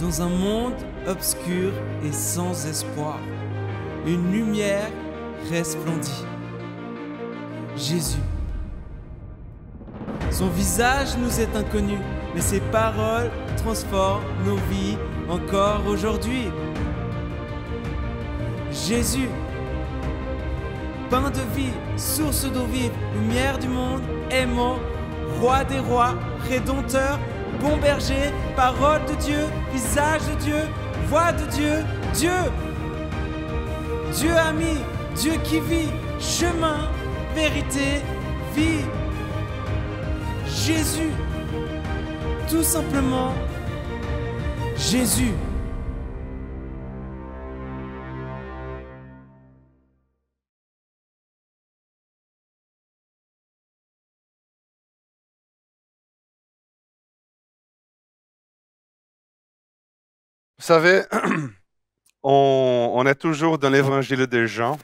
dans un monde obscur et sans espoir, une lumière resplendit. Jésus. Son visage nous est inconnu, mais ses paroles transforment nos vies encore aujourd'hui. Jésus, pain de vie, source d'eau vive, lumière du monde, aimant, roi des rois, rédempteur, bon berger, parole de Dieu, visage de Dieu, voix de Dieu, Dieu. Dieu ami, Dieu qui vit, chemin, vérité, vie. Jésus, tout simplement Jésus. savez, on, est toujours dans l'évangile de Jean.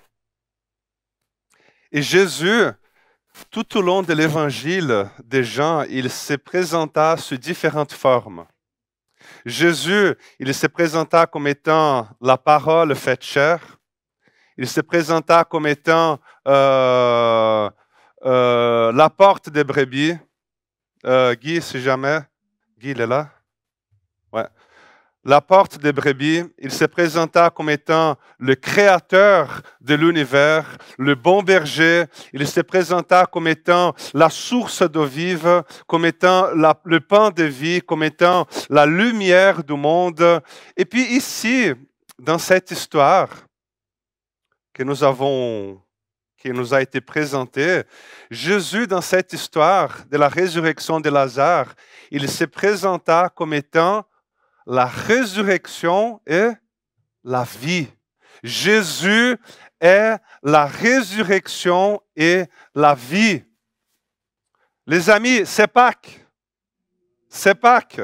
Et Jésus, tout au long de l'évangile de Jean, il se présenta sous différentes formes. Jésus, il se présenta comme étant la parole faite chair. Il se présenta comme étant euh, euh, la porte des brebis. Euh, Guy, si jamais. Guy, il est là? Ouais la porte des brebis, il se présenta comme étant le créateur de l'univers, le bon berger. Il se présenta comme étant la source d'eau vive, comme étant le pain de vie, comme étant la lumière du monde. Et puis ici, dans cette histoire que nous avons qui nous a été présentée, Jésus, dans cette histoire de la résurrection de Lazare, il se présenta comme étant la résurrection et la vie. Jésus est la résurrection et la vie. Les amis, c'est Pâques. C'est Pâques.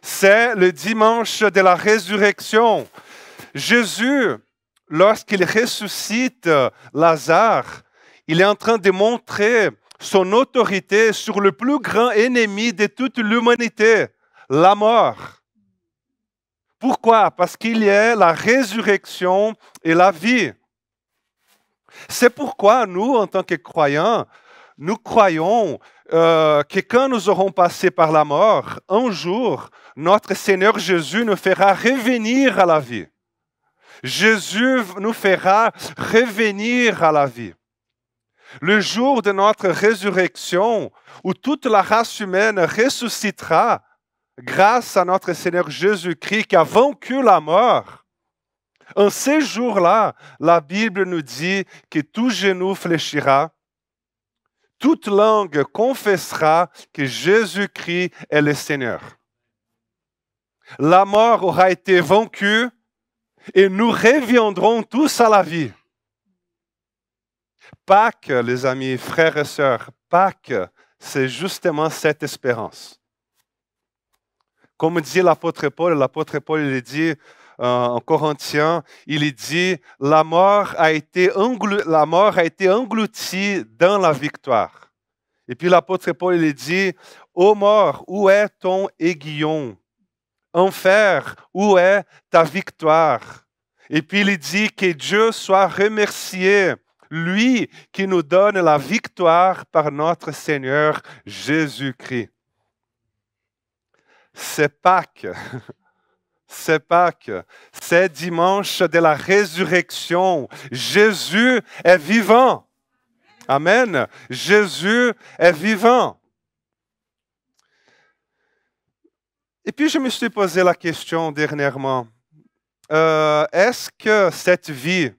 C'est le dimanche de la résurrection. Jésus, lorsqu'il ressuscite euh, Lazare, il est en train de montrer son autorité sur le plus grand ennemi de toute l'humanité, la mort. Pourquoi Parce qu'il y a la résurrection et la vie. C'est pourquoi nous, en tant que croyants, nous croyons euh, que quand nous aurons passé par la mort, un jour, notre Seigneur Jésus nous fera revenir à la vie. Jésus nous fera revenir à la vie. Le jour de notre résurrection, où toute la race humaine ressuscitera, grâce à notre Seigneur Jésus-Christ qui a vaincu la mort, en ces jours-là, la Bible nous dit que tout genou fléchira, toute langue confessera que Jésus-Christ est le Seigneur. La mort aura été vaincue et nous reviendrons tous à la vie. Pâques, les amis, frères et sœurs, Pâques, c'est justement cette espérance. Comme dit l'apôtre Paul, l'apôtre Paul il dit euh, en Corinthiens, il dit la mort a été engloutie, la mort a été dans la victoire. Et puis l'apôtre Paul il dit Ô mort, où est ton aiguillon Enfer, où est ta victoire Et puis il dit que Dieu soit remercié, lui qui nous donne la victoire par notre Seigneur Jésus-Christ c'est Pâques. C'est Pâques. C'est dimanche de la résurrection. Jésus est vivant. Amen. Jésus est vivant. Et puis je me suis posé la question dernièrement, euh, est-ce que cette vie,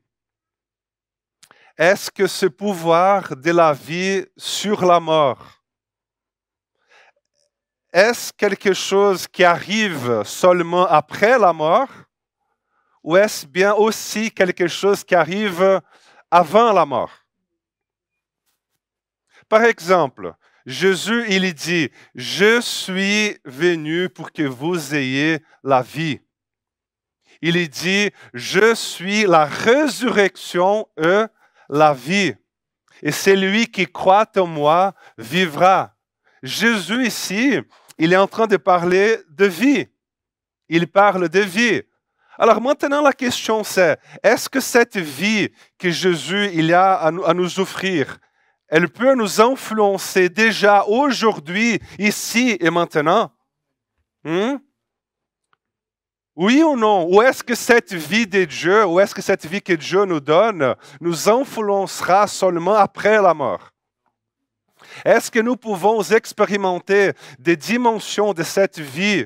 est-ce que ce pouvoir de la vie sur la mort, est-ce quelque chose qui arrive seulement après la mort ou est-ce bien aussi quelque chose qui arrive avant la mort Par exemple, Jésus, il dit, je suis venu pour que vous ayez la vie. Il dit, je suis la résurrection et la vie. Et celui qui croit en moi vivra. Jésus ici, il est en train de parler de vie. Il parle de vie. Alors maintenant, la question c'est, est-ce que cette vie que Jésus il a à nous offrir, elle peut nous influencer déjà aujourd'hui, ici et maintenant hmm? Oui ou non Ou est-ce que cette vie de Dieu, ou est-ce que cette vie que Dieu nous donne, nous influencera seulement après la mort est-ce que nous pouvons expérimenter des dimensions de cette vie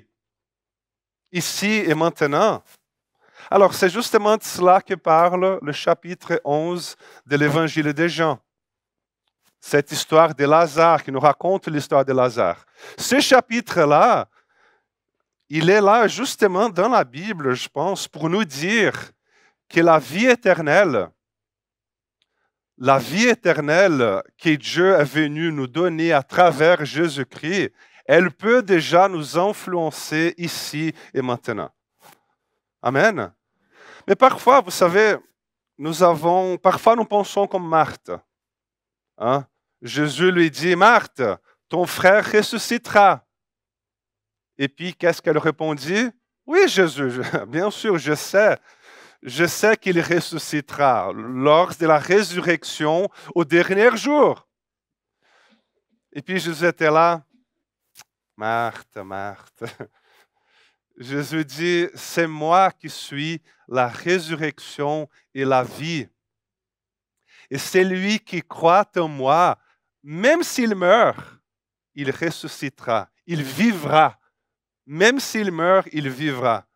ici et maintenant Alors, c'est justement de cela que parle le chapitre 11 de l'Évangile de Jean. Cette histoire de Lazare, qui nous raconte l'histoire de Lazare. Ce chapitre-là, il est là justement dans la Bible, je pense, pour nous dire que la vie éternelle, la vie éternelle que Dieu est venu nous donner à travers Jésus-Christ, elle peut déjà nous influencer ici et maintenant. Amen. Mais parfois, vous savez, nous avons, parfois nous pensons comme Marthe. Hein. Jésus lui dit, Marthe, ton frère ressuscitera. Et puis, qu'est-ce qu'elle répondit? Oui, Jésus, bien sûr, je sais, je sais qu'il ressuscitera lors de la résurrection au dernier jour. Et puis Jésus était là, Marthe, Marthe. Jésus dit, c'est moi qui suis la résurrection et la vie. Et celui qui croit en moi, même s'il meurt, il ressuscitera, il vivra. Même s'il meurt, il vivra.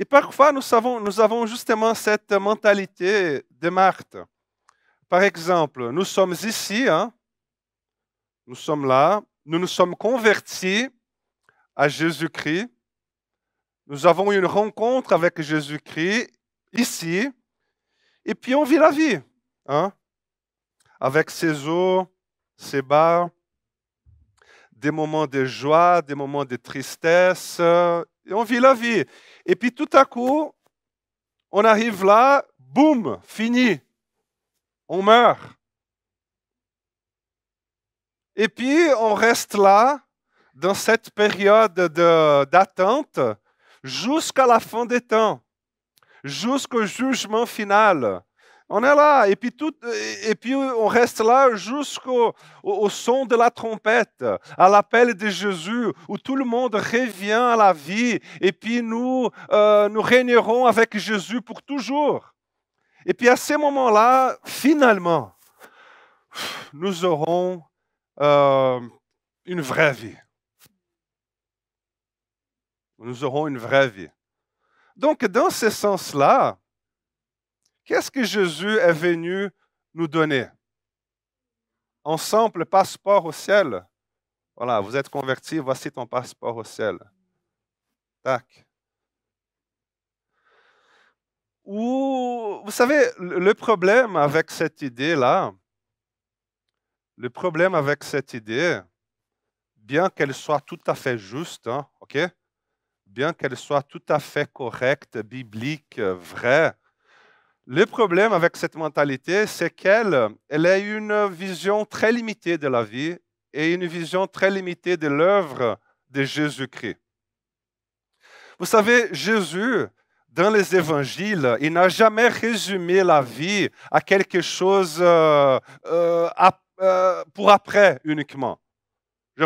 Et parfois, nous avons, nous avons justement cette mentalité de Marthe. Par exemple, nous sommes ici, hein. nous sommes là, nous nous sommes convertis à Jésus-Christ, nous avons une rencontre avec Jésus-Christ ici, et puis on vit la vie, hein, avec ses eaux, ses bars, des moments de joie, des moments de tristesse, et on vit la vie. Et puis tout à coup, on arrive là, boum, fini. On meurt. Et puis on reste là, dans cette période d'attente, jusqu'à la fin des temps, jusqu'au jugement final. On est là, et puis, tout, et puis on reste là jusqu'au son de la trompette, à l'appel de Jésus, où tout le monde revient à la vie, et puis nous, euh, nous régnerons avec Jésus pour toujours. Et puis à ce moment-là, finalement, nous aurons euh, une vraie vie. Nous aurons une vraie vie. Donc, dans ce sens-là, Qu'est-ce que Jésus est venu nous donner Ensemble, passeport au ciel. Voilà, vous êtes converti, voici ton passeport au ciel. Tac. Ou, vous savez, le problème avec cette idée-là, le problème avec cette idée, bien qu'elle soit tout à fait juste, hein, bien qu'elle soit tout à fait correcte, biblique, vraie, le problème avec cette mentalité, c'est qu'elle elle a une vision très limitée de la vie et une vision très limitée de l'œuvre de Jésus-Christ. Vous savez, Jésus, dans les évangiles, il n'a jamais résumé la vie à quelque chose euh, euh, euh, pour après uniquement.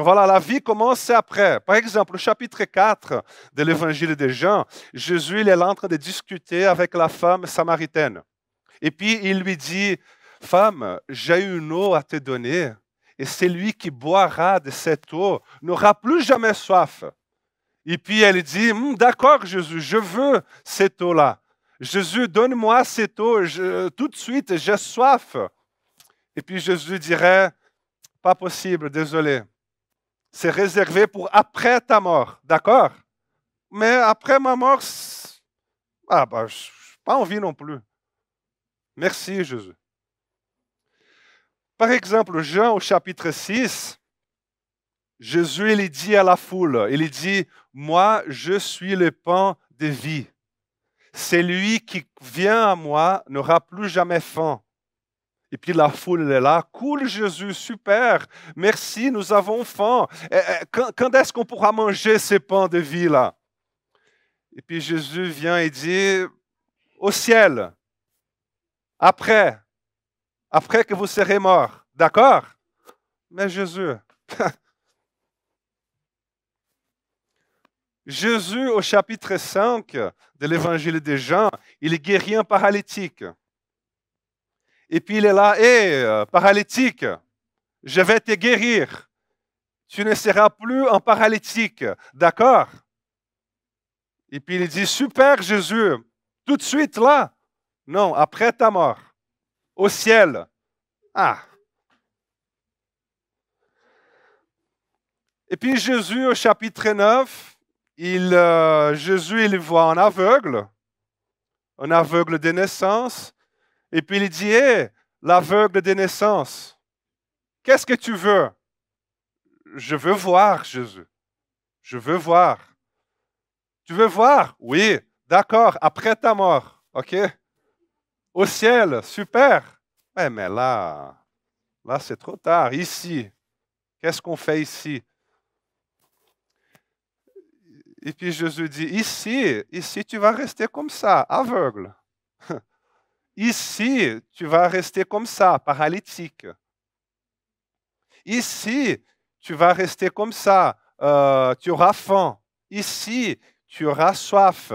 Voilà, la vie commence après. Par exemple, au chapitre 4 de l'évangile de Jean, Jésus est en train de discuter avec la femme samaritaine. Et puis il lui dit, Femme, j'ai une eau à te donner, et celui qui boira de cette eau n'aura plus jamais soif. Et puis elle dit, hmm, D'accord Jésus, je veux cette eau-là. Jésus, donne-moi cette eau, tout de suite, j'ai soif. Et puis Jésus dirait, Pas possible, désolé c'est réservé pour après ta mort, d'accord Mais après ma mort, ah ben, je n'ai pas envie non plus. Merci Jésus. Par exemple, Jean au chapitre 6, Jésus il dit à la foule, il dit, moi je suis le pain de vie. Celui qui vient à moi n'aura plus jamais faim. Et puis la foule est là. Cool, Jésus, super. Merci, nous avons faim. Eh, eh, quand, est-ce qu'on pourra manger ces pains de vie-là Et puis Jésus vient et dit, au ciel, après, après que vous serez morts. D'accord Mais Jésus, Jésus, au chapitre 5 de l'évangile de Jean, il guérit un paralytique. Et puis il est là, hé, euh, paralytique, je vais te guérir. Tu ne seras plus un paralytique, d'accord Et puis il dit, super Jésus, tout de suite là. Non, après ta mort, au ciel. Ah, Et puis Jésus, au chapitre 9, il, euh, Jésus, il voit un aveugle, un aveugle de naissance, et puis il dit, l'aveugle des naissances, qu'est-ce que tu veux Je veux voir Jésus. Je veux voir. Tu veux voir Oui, d'accord, après ta mort, ok Au ciel, super. Mais, eh, mais là, là c'est trop tard. Ici, qu'est-ce qu'on fait ici Et puis Jésus dit, ici, ici tu vas rester comme ça, aveugle. Ici, tu vas rester comme ça, paralytique. Ici, tu vas rester comme ah, ça, e tu auras faim. Ici, tu auras soif.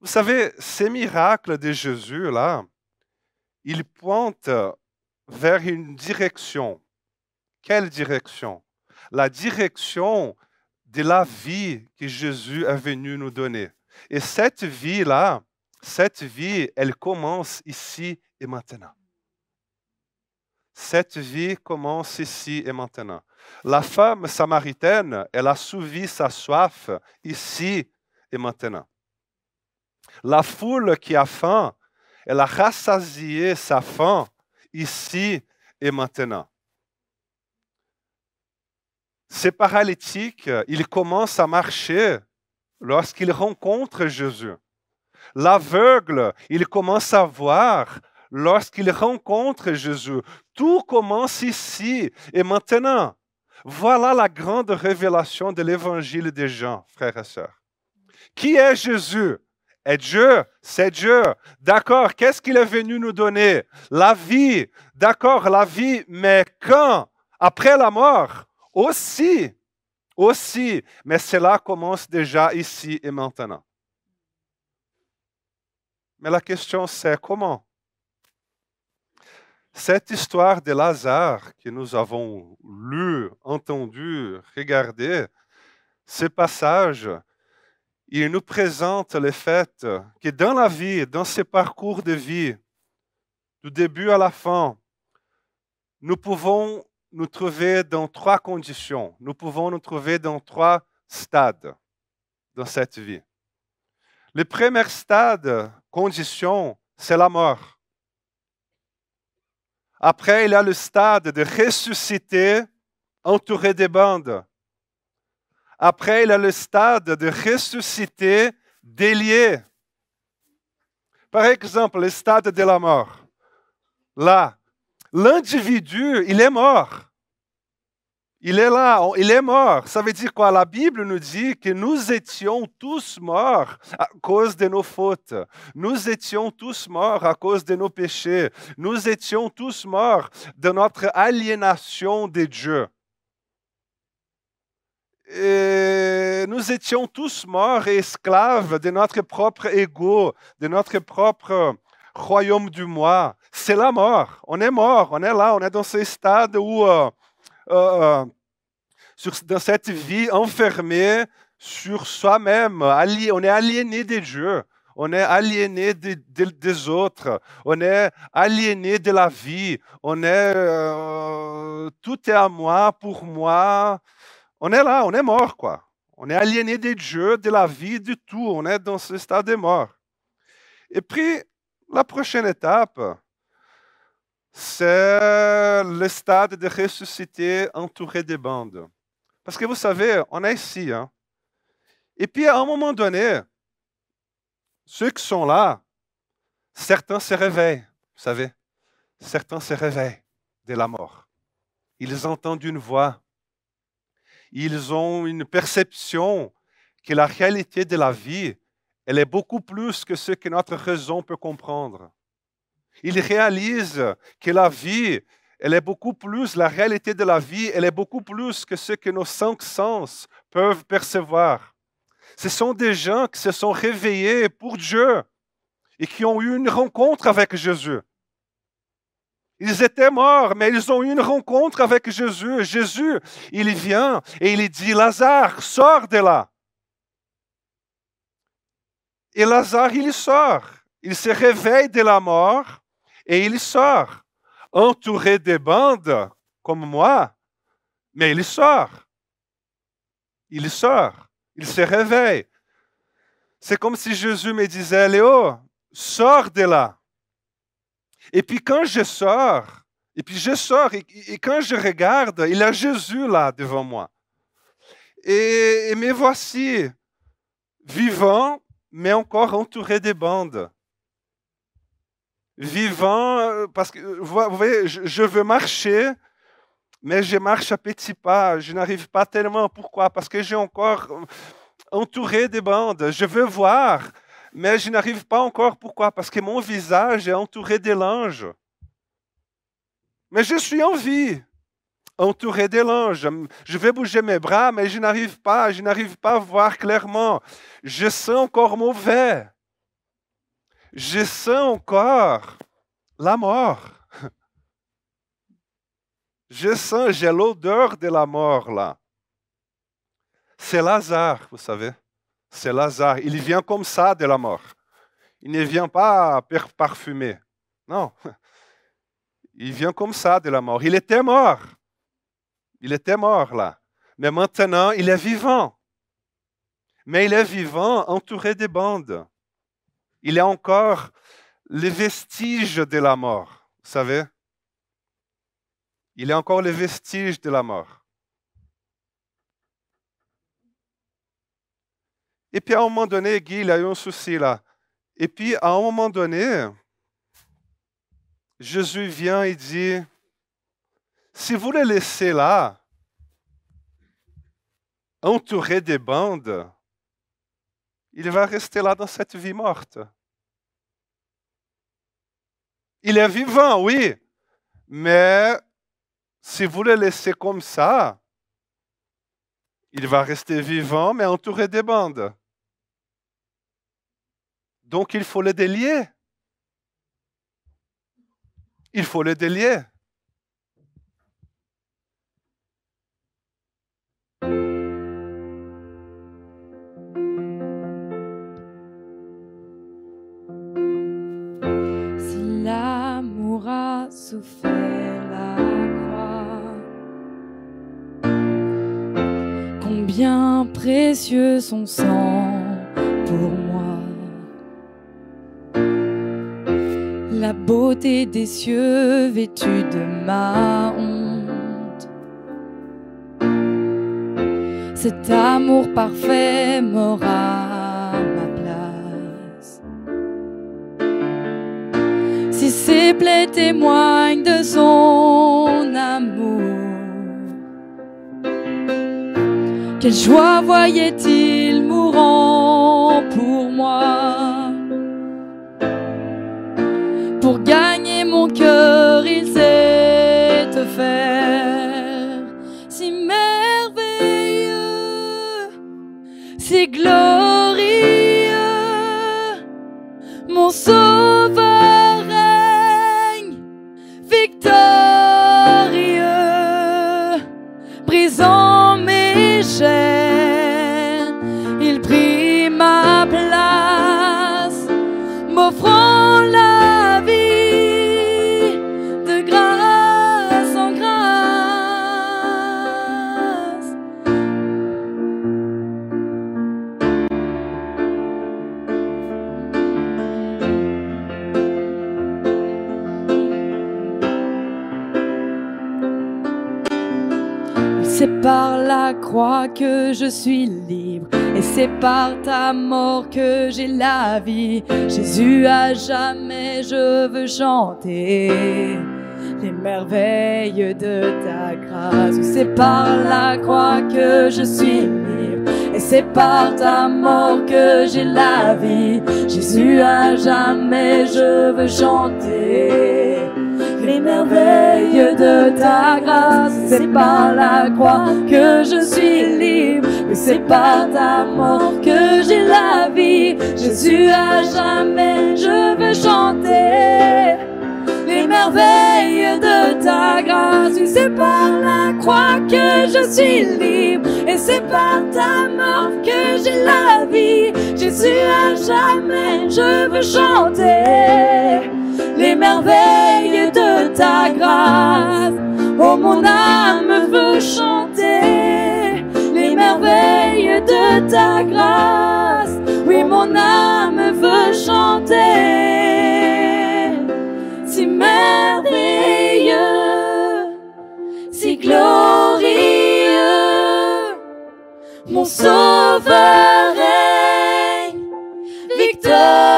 Vous savez, ces miracles de Jésus, là, ils pointent vers une direction. Quelle direction La direction de la vie que Jésus est venu nous donner. Et cette vie-là, cette vie, elle commence ici et maintenant. Cette vie commence ici et maintenant. La femme samaritaine, elle a suivi sa soif ici et maintenant. La foule qui a faim, elle a rassasié sa faim ici et maintenant. Ces paralytiques, ils commencent à marcher lorsqu'ils rencontrent Jésus. L'aveugle, il commence à voir lorsqu'il rencontre Jésus. Tout commence ici et maintenant. Voilà la grande révélation de l'évangile des gens, frères et sœurs. Qui est Jésus Est Dieu C'est Dieu. D'accord, qu'est-ce qu'il est venu nous donner La vie. D'accord, la vie, mais quand Après la mort Aussi. Aussi. Mais cela commence déjà ici et maintenant. Mais la question c'est comment Cette histoire de Lazare que nous avons lu, entendu, regardée, ce passage, il nous présente le fait que dans la vie, dans ce parcours de vie, du début à la fin, nous pouvons nous trouver dans trois conditions, nous pouvons nous trouver dans trois stades dans cette vie. Le premier stade, condition, c'est la mort. Après, il y a le stade de ressusciter entouré des bandes. Après, il y a le stade de ressusciter délié. Par exemple, le stade de la mort. Là, l'individu, il est mort. Il est là, il est mort. Ça veut dire quoi La Bible nous dit que nous étions tous morts à cause de nos fautes. Nous étions tous morts à cause de nos péchés. Nous étions tous morts de notre aliénation de Dieu. Et nous étions tous morts et esclaves de notre propre ego, de notre propre royaume du moi. C'est la mort. On est mort. On est là. On est dans ce stade où... Euh, euh, euh, dans cette vie enfermée sur soi-même. On est aliéné des dieux. On est aliéné des autres. On est aliéné de la vie. On est. Euh, tout est à moi, pour moi. On est là, on est mort, quoi. On est aliéné des dieux, de la vie, de tout. On est dans ce stade de mort. Et puis, la prochaine étape, c'est le stade de ressuscité entouré de bandes. Parce que vous savez, on est ici. Hein. Et puis à un moment donné, ceux qui sont là, certains se réveillent, vous savez, certains se réveillent de la mort. Ils entendent une voix. Ils ont une perception que la réalité de la vie, elle est beaucoup plus que ce que notre raison peut comprendre. Il réalise que la vie, elle est beaucoup plus, la réalité de la vie, elle est beaucoup plus que ce que nos cinq sens peuvent percevoir. Ce sont des gens qui se sont réveillés pour Dieu et qui ont eu une rencontre avec Jésus. Ils étaient morts, mais ils ont eu une rencontre avec Jésus. Jésus, il vient et il dit, Lazare, sors de là. Et Lazare, il sort. Il se réveille de la mort et il sort, entouré des bandes, comme moi, mais il sort. Il sort. Il se réveille. C'est comme si Jésus me disait, Léo, sors de là. Et puis quand je sors, et puis je sors, et, quand je regarde, il y a Jésus là devant moi. Et, et me voici vivant, mais encore entouré de bandes vivant, euh, parce que euh, vous voyez, je veux marcher, mais je marche à petits pas, je n'arrive pas tellement. Pourquoi Parce que j'ai encore euh, entouré des bandes, je veux voir, mais je n'arrive pas encore. Pourquoi Parce que mon visage est entouré des langes. Mais je suis en vie, entouré des langes. Je vais bouger mes bras, mais je n'arrive pas, je n'arrive pas à voir clairement. Je sens encore mauvais je sens encore la mort. Je sens, j'ai l'odeur de la mort là. C'est Lazare, vous savez. C'est Lazare. Il vient comme ça de la mort. Il ne vient pas parfumé. Non. Il vient comme ça de la mort. Il était mort. Il était mort là. Mais maintenant, il est vivant. Mais il est vivant entouré de bandes il y a encore les vestiges de la mort, vous savez Il y a encore les vestiges de la mort. Et puis à un moment donné, Guy, il a eu un souci là. Et puis à un moment donné, Jésus vient et dit, si vous le laissez là, entouré des bandes, il va rester là dans cette vie morte. Il est vivant, oui. Mais si vous le laissez comme ça, il va rester vivant, mais entouré des bandes. Donc il faut le délier. Il faut le délier. la croix. Combien précieux son sang pour moi. La beauté des cieux vêtue de ma honte. Cet amour parfait m'aura les de son amour. Quelle joie voyait-il mourant que je suis libre et c'est par ta mort que j'ai la vie. Jésus à jamais je veux chanter les merveilles de ta grâce. C'est par la croix que je suis libre et c'est par ta mort que j'ai la vie. Jésus à jamais je veux chanter les merveilles de ta grâce. C'est par la croix que je suis libre, et c'est par ta mort que j'ai la vie. Jésus, à jamais je veux chanter les merveilles de ta grâce. c'est par la croix que je suis libre, et c'est par ta mort que j'ai la vie. Jésus, à jamais je veux chanter les merveilles ta grâce. Oh, mon âme veut chanter les merveilles de ta grâce. Oui, mon âme veut chanter. Si merveilleux, si glorieux, mon sauveur règne, victoire.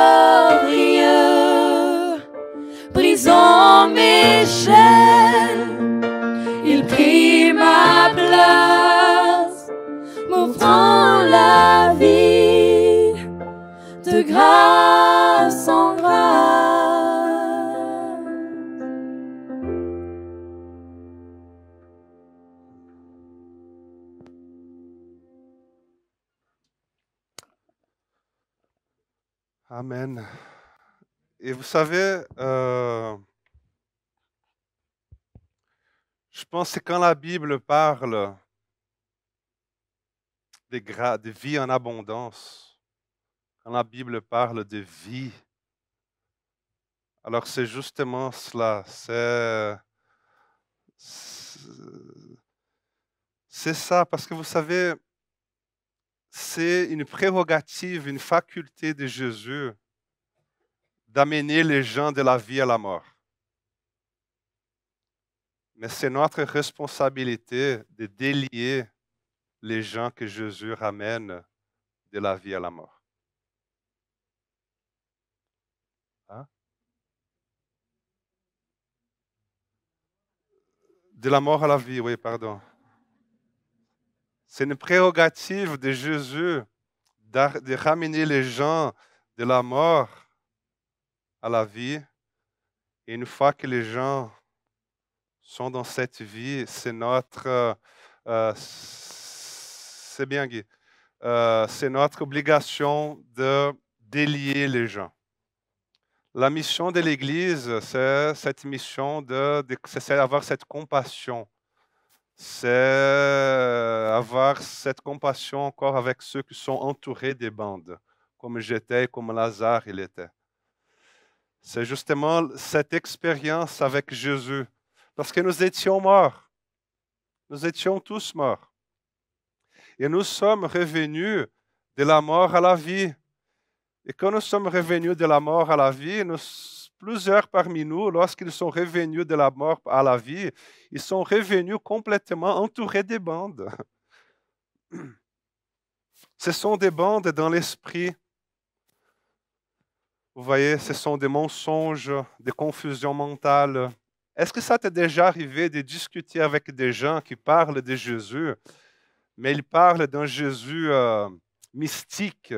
il prit ma place, m'ouvrant la vie de grâce en grâce. Amen. Et vous savez, euh, Je pense que quand la Bible parle de vie en abondance, quand la Bible parle de vie, alors c'est justement cela, c'est ça, parce que vous savez, c'est une prérogative, une faculté de Jésus d'amener les gens de la vie à la mort. Mais c'est notre responsabilité de délier les gens que Jésus ramène de la vie à la mort. Hein? De la mort à la vie, oui, pardon. C'est une prérogative de Jésus de ramener les gens de la mort à la vie. Et une fois que les gens sont dans cette vie, c'est notre... Euh, euh, c'est bien, euh, c'est notre obligation de délier les gens. La mission de l'Église, c'est cette mission de, c'est avoir cette compassion. C'est avoir cette compassion encore avec ceux qui sont entourés des bandes, comme j'étais et comme Lazare il était. C'est justement cette expérience avec Jésus parce que nous étions morts. Nous étions tous morts. Et nous sommes revenus de la mort à la vie. Et quand nous sommes revenus de la mort à la vie, nous, plusieurs parmi nous, lorsqu'ils sont revenus de la mort à la vie, ils sont revenus complètement entourés de bandes. Ce sont des bandes dans l'esprit. Vous voyez, ce sont des mensonges, des confusions mentales, est-ce que ça t'est déjà arrivé de discuter avec des gens qui parlent de Jésus, mais ils parlent d'un Jésus euh, mystique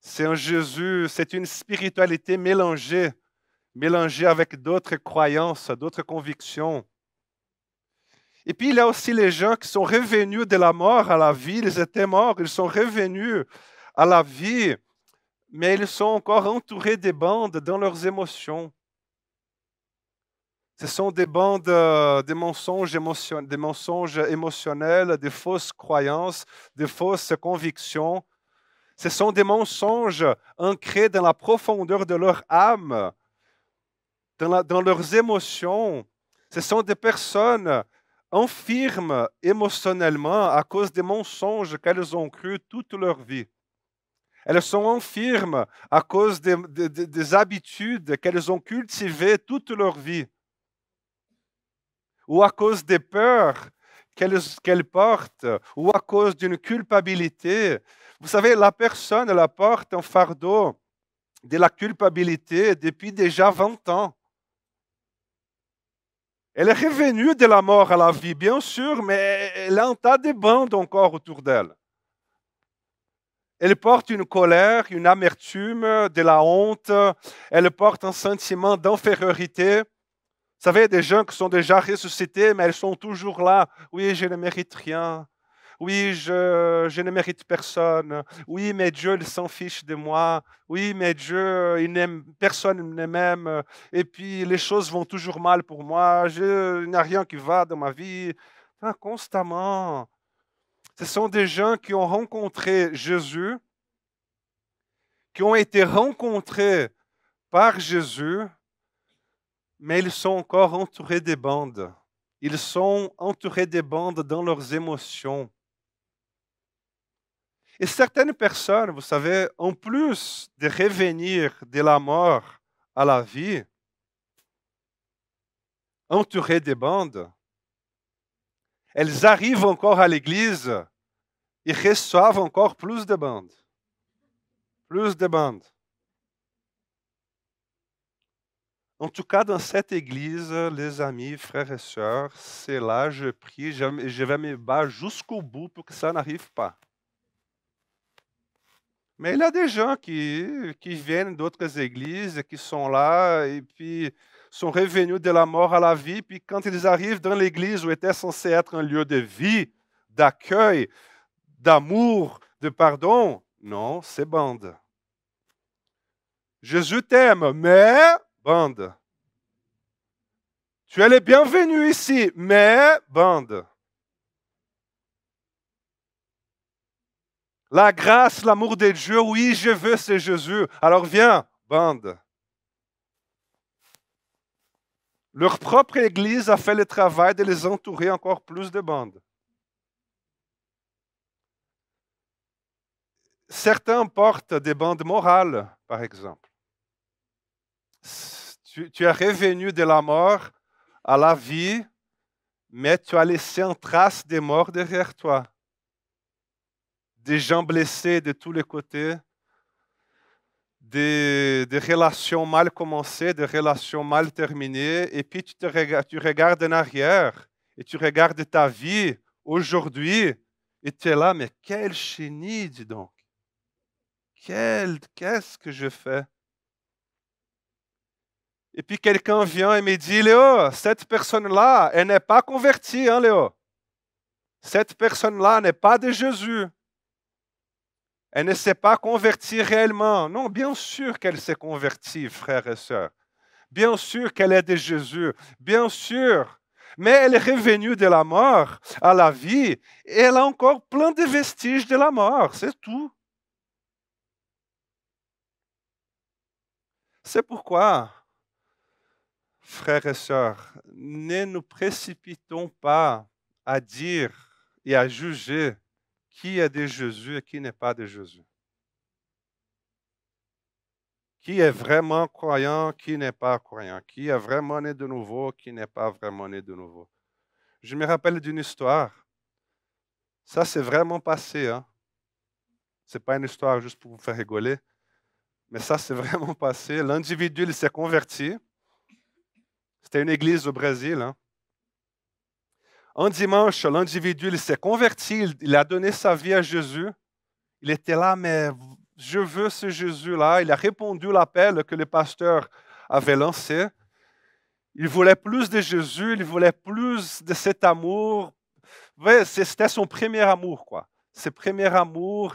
C'est un Jésus, c'est une spiritualité mélangée, mélangée avec d'autres croyances, d'autres convictions. Et puis il y a aussi les gens qui sont revenus de la mort à la vie, ils étaient morts, ils sont revenus à la vie, mais ils sont encore entourés de bandes dans leurs émotions. Ce sont des bandes, de euh, des, mensonges des mensonges émotionnels, des fausses croyances, des fausses convictions. Ce sont des mensonges ancrés dans la profondeur de leur âme, dans, leurs émotions. Ce sont des personnes infirmes émotionnellement à cause des mensonges qu'elles ont cru toute leur vie. Elles sont infirmes à cause des habitudes qu'elles ont cultivées toute leur vie ou à cause des peurs qu'elle porte ou à cause d'une culpabilité. Vous savez, la personne, elle porte un fardeau de la culpabilité depuis déjà 20 ans. Elle est revenue de la mort à la vie, bien sûr, mais elle a un tas de bandes encore autour d'elle. Elle porte une colère, une amertume, de la honte. Elle porte un sentiment d'infériorité. Vous savez, des gens qui sont déjà ressuscités, mais ils sont toujours là. Oui, je ne mérite rien. Oui, je, je ne mérite personne. Oui, mais Dieu, il s'en fiche de moi. Oui, mais Dieu, il n'aime personne ne m'aime. Et puis, les choses vont toujours mal pour moi. Je, il n'y a rien qui va dans ma vie. Ah, constamment. Ce sont des gens qui ont rencontré Jésus, qui ont été rencontrés par Jésus mais ils sont encore entourés de bandes. Ils sont entourés de bandes dans leurs émotions. Et certaines personnes, vous savez, en plus de revenir de la mort à la vie, entourées de bandes, elles arrivent encore à l'église et reçoivent encore plus de bandes. Plus de bandes. En tout cas, dans cette église, les amis, frères et sœurs, c'est là je prie, je, vais me battre jusqu'au bout pour que ça n'arrive pas. Mais il y a des gens qui, qui viennent d'autres églises, qui sont là, et puis sont revenus de la mort à la vie, puis quand ils arrivent dans l'église où était censé être un lieu de vie, d'accueil, d'amour, de pardon, non, c'est bande. Jésus t'aime, mais bande. Tu es les bienvenus ici, mais bande. La grâce, l'amour de Dieu, oui, je veux, c'est Jésus. Alors viens, bande. Leur propre Église a fait le travail de les entourer encore plus de bandes. Certains portent des bandes morales, par exemple. Tu, es revenu de la mort à la vie, mais tu as laissé en trace des morts derrière toi. Des gens blessés de tous les côtés, des, relations mal commencées, des relations mal terminées, et puis tu, te regardes, tu regardes en arrière et tu regardes ta vie aujourd'hui, et tu es là, mais quelle chenille, dis donc. qu'est-ce que je fais et puis quelqu'un vient et me dit, Léo, cette personne-là, elle n'est pas convertie, hein, Léo. Cette personne-là n'est pas de Jésus. Elle ne s'est pas convertie réellement. Non, bien sûr qu'elle s'est convertie, frères et sœurs. Bien sûr qu'elle est de Jésus. Bien sûr. Mais elle est revenue de la mort à la vie et elle a encore plein de vestiges de la mort. C'est tout. C'est pourquoi frères et sœurs, ne nous précipitons pas à dire et à juger qui est de Jésus et qui n'est pas de Jésus. Qui est vraiment croyant, qui n'est pas croyant. Qui est vraiment né de nouveau, qui n'est pas vraiment né de nouveau. Je me rappelle d'une histoire. Ça, c'est vraiment passé. Hein? Ce n'est pas une histoire juste pour vous faire rigoler. Mais ça, c'est vraiment passé. L'individu, il s'est converti. C'était une église au Brésil. Hein? Un dimanche, l'individu, s'est converti, il a donné sa vie à Jésus. Il était là, mais je veux ce Jésus-là. Il a répondu l'appel que le pasteur avait lancé. Il voulait plus de Jésus, il voulait plus de cet amour. Ouais, c'était son premier amour, quoi. Ses premiers amours.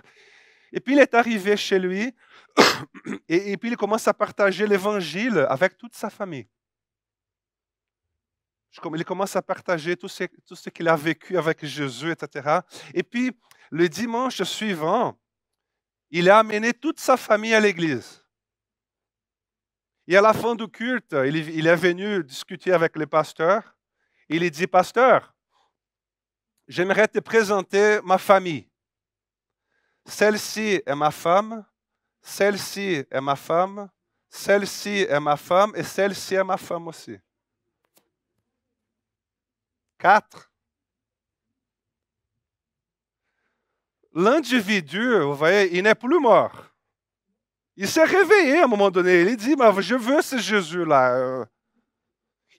Et puis il est arrivé chez lui et puis il commence à partager l'évangile avec toute sa famille il commence à partager tout ce, qu'il a vécu avec Jésus, etc. Et puis, le dimanche suivant, il a amené toute sa famille à l'église. Et à la fin du culte, il est venu discuter avec le pasteur. Il lui dit, pasteur, j'aimerais te présenter ma famille. Celle-ci est ma femme, celle-ci est ma femme, celle-ci est ma femme et celle-ci est ma femme aussi. 4. L'individu, vous voyez, il n'est plus mort. Il s'est réveillé à un moment donné. Il dit, bah, je veux ce Jésus-là.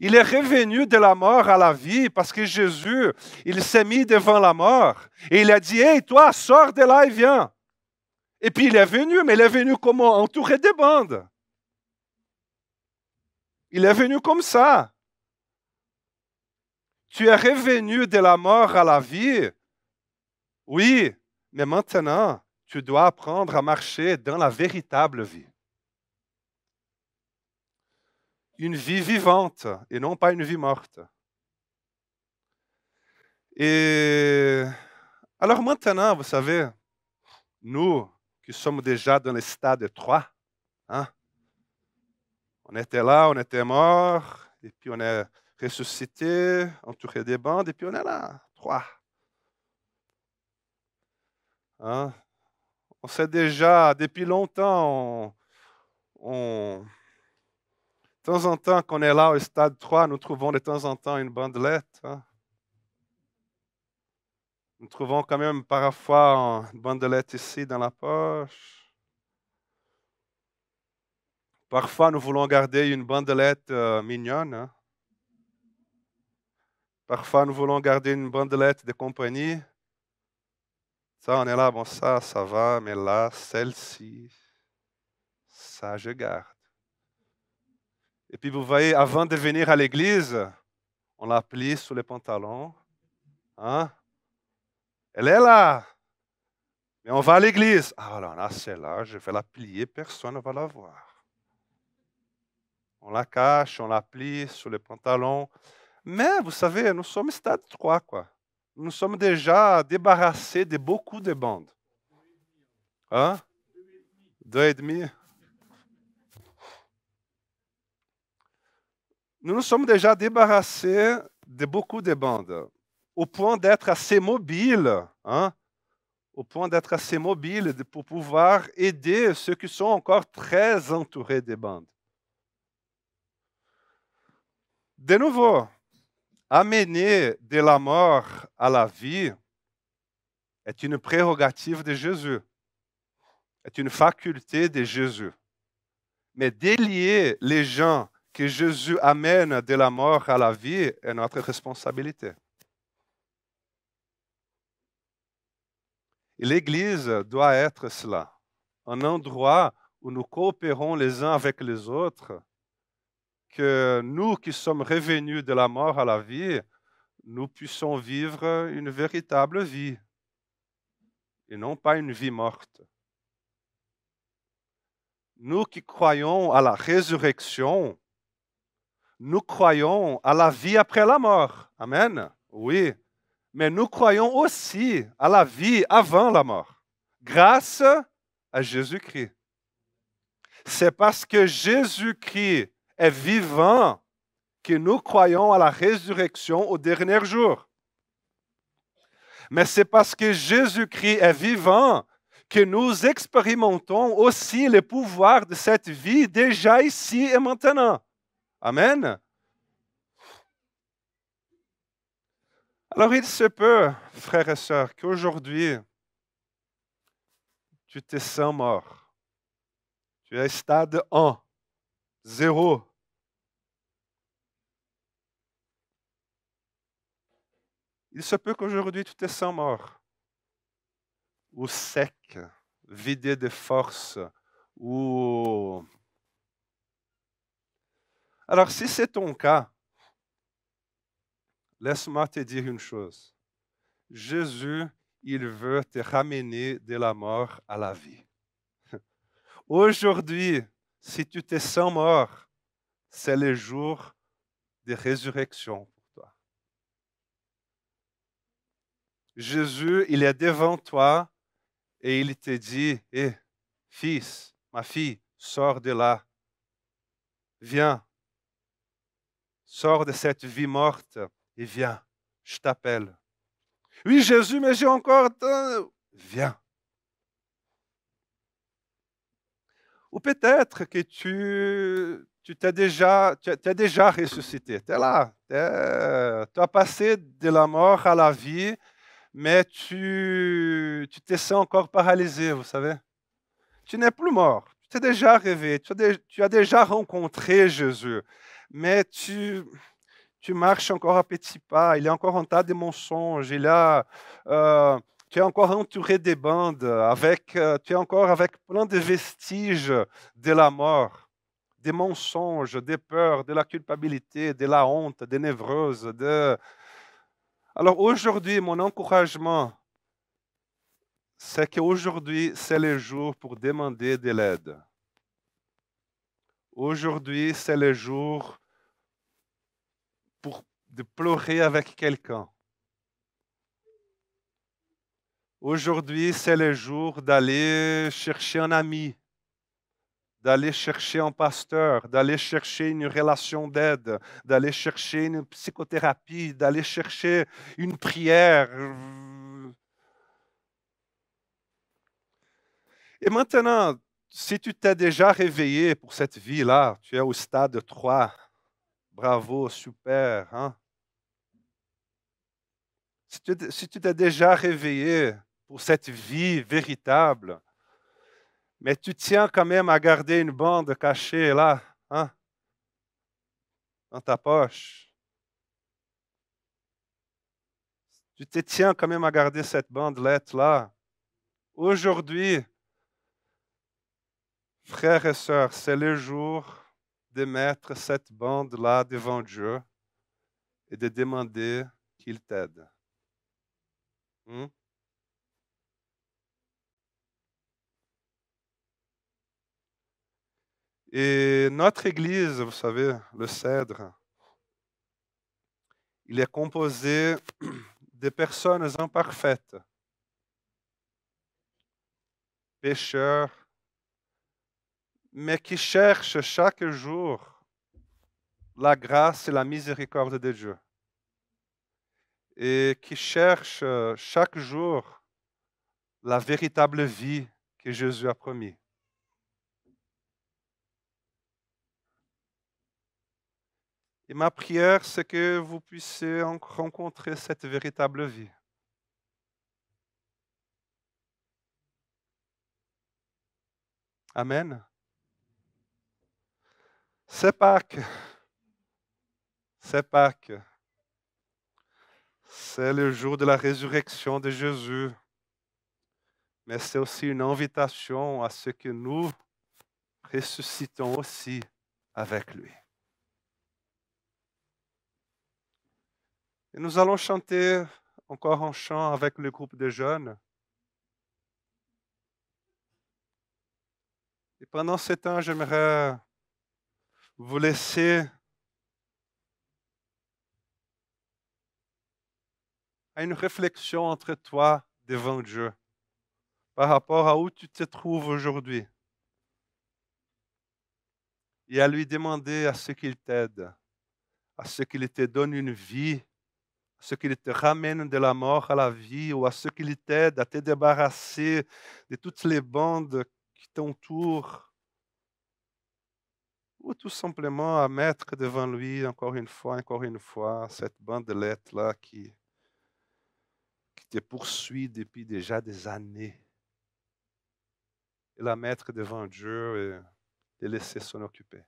Il est revenu de la mort à la vie parce que Jésus, il s'est mis devant la mort. Et il a dit, hé, toi, sors de là et viens. Et puis il est venu, mais il est venu comment Entouré de bandes. Il est venu comme ça. Tu es revenu de la mort à la vie. Oui, mais maintenant, tu dois apprendre à marcher dans la véritable vie. Une vie vivante et non pas une vie morte. Et alors maintenant, vous savez, nous qui sommes déjà dans le stade 3, hein, on était là, on était mort, et puis on est ressuscité, entouré des bandes, et puis on est là, trois. Hein? On sait déjà, depuis longtemps, on, de temps en temps, qu'on est là au stade 3, nous trouvons de temps en temps une bandelette. Hein? Nous trouvons quand même parfois une bandelette ici dans la poche. Parfois, nous voulons garder une bandelette euh, mignonne. Hein? Parfois, nous voulons garder une bandelette de compagnie. Ça, on est là, bon, ça, ça va, mais là, celle-ci, ça, je garde. Et puis, vous voyez, avant de venir à l'église, on l'a plie sous les pantalons. Hein? Elle est là. Mais on va à l'église. Ah, là, celle-là, je vais la plier, personne ne va la voir. On la cache, on la plie sous les pantalons. Mais, vous savez, nous sommes stade 3, quoi. Nous sommes déjà débarrassés de beaucoup de bandes. Hein? Deux et demi. Nous nous sommes déjà débarrassés de beaucoup de bandes, au point d'être assez mobiles, hein? au point d'être assez mobiles pour pouvoir aider ceux qui sont encore très entourés des bandes. De nouveau, amener de la mort à la vie est une prérogative de Jésus, est une faculté de Jésus. Mais délier les gens que Jésus amène de la mort à la vie est notre responsabilité. Et l'Église doit être cela, un endroit où nous coopérons les uns avec les autres que nous qui sommes revenus de la mort à la vie, nous puissions vivre une véritable vie et non pas une vie morte. Nous qui croyons à la résurrection, nous croyons à la vie après la mort. Amen. Oui. Mais nous croyons aussi à la vie avant la mort, grâce à Jésus-Christ. C'est parce que Jésus-Christ est vivant, que nous croyons à la résurrection au dernier jour. Mais c'est parce que Jésus-Christ est vivant que nous expérimentons aussi le pouvoir de cette vie déjà ici et maintenant. Amen. Alors il se peut, frères et sœurs, qu'aujourd'hui, tu te sens mort. Tu es stade 1, 0, Il se peut qu'aujourd'hui tu te sens mort, ou sec, vidé de force, ou... Alors si c'est ton cas, laisse-moi te dire une chose. Jésus, il veut te ramener de la mort à la vie. Aujourd'hui, si tu te sens mort, c'est le jour de résurrection Jésus, il est devant toi et il te dit, eh, fils, ma fille, sors de là. Viens. Sors de cette vie morte et viens. Je t'appelle. Oui, Jésus, mais j'ai encore... Viens. Ou peut-être que tu tu t'es déjà, tu es déjà ressuscité. Tu es là. Tu as passé de la mort à la vie mais tu, te sens encore paralysé, vous savez. Tu n'es plus mort. Tu t'es déjà rêvé. Tu as, déjà rencontré Jésus. Mais tu, tu marches encore à petits pas, il est encore en tas de mensonges, il euh, tu es encore entouré des bandes, avec, euh, tu es encore avec plein de vestiges de la mort, des mensonges, des peurs, de la culpabilité, de la honte, des névroses, de, alors aujourd'hui, mon encouragement, c'est qu'aujourd'hui, c'est le jour pour demander de l'aide. Aujourd'hui, c'est le jour pour, de pleurer avec quelqu'un. Aujourd'hui, c'est le jour d'aller chercher un ami d'aller chercher un pasteur, d'aller chercher une relation d'aide, d'aller chercher une psychothérapie, d'aller chercher une prière. Et maintenant, si tu t'es déjà réveillé pour cette vie-là, tu es au stade 3. Bravo, super. Hein? Si tu t'es déjà réveillé pour cette vie véritable, mais tu tiens quand même à garder une bande cachée là, hein, dans ta poche. Tu te tiens quand même à garder cette bandelette là. Aujourd'hui, frères et sœurs, c'est le jour de mettre cette bande là devant Dieu et de demander qu'il t'aide. Hum? Et notre église, vous savez, le cèdre, il est composé de personnes imparfaites, pécheurs, mais qui cherchent chaque jour la grâce et la miséricorde de Dieu, et qui cherchent euh, chaque jour la véritable vie que Jésus a promis. Et ma prière, c'est que vous puissiez rencontrer cette véritable vie. Amen. C'est Pâques. C'est Pâques. C'est le jour de la résurrection de Jésus. Mais c'est aussi une invitation à ce que nous ressuscitons aussi avec lui. Et nous allons chanter encore en chant avec le groupe de jeunes. Et pendant ce temps, j'aimerais vous laisser à une réflexion entre toi devant Dieu par rapport à où tu te trouves aujourd'hui et à lui demander à ce qu'il t'aide, à ce qu'il te donne une vie ce qu'il te ramène de la mort à la vie ou à ce qu'il t'aide à te débarrasser de toutes les bandes qui t'entourent. Ou tout simplement à mettre devant lui, encore une fois, encore une fois, cette bandelette-là qui, qui te poursuit depuis déjà des années. Et la mettre devant Dieu et te laisser s'en occuper.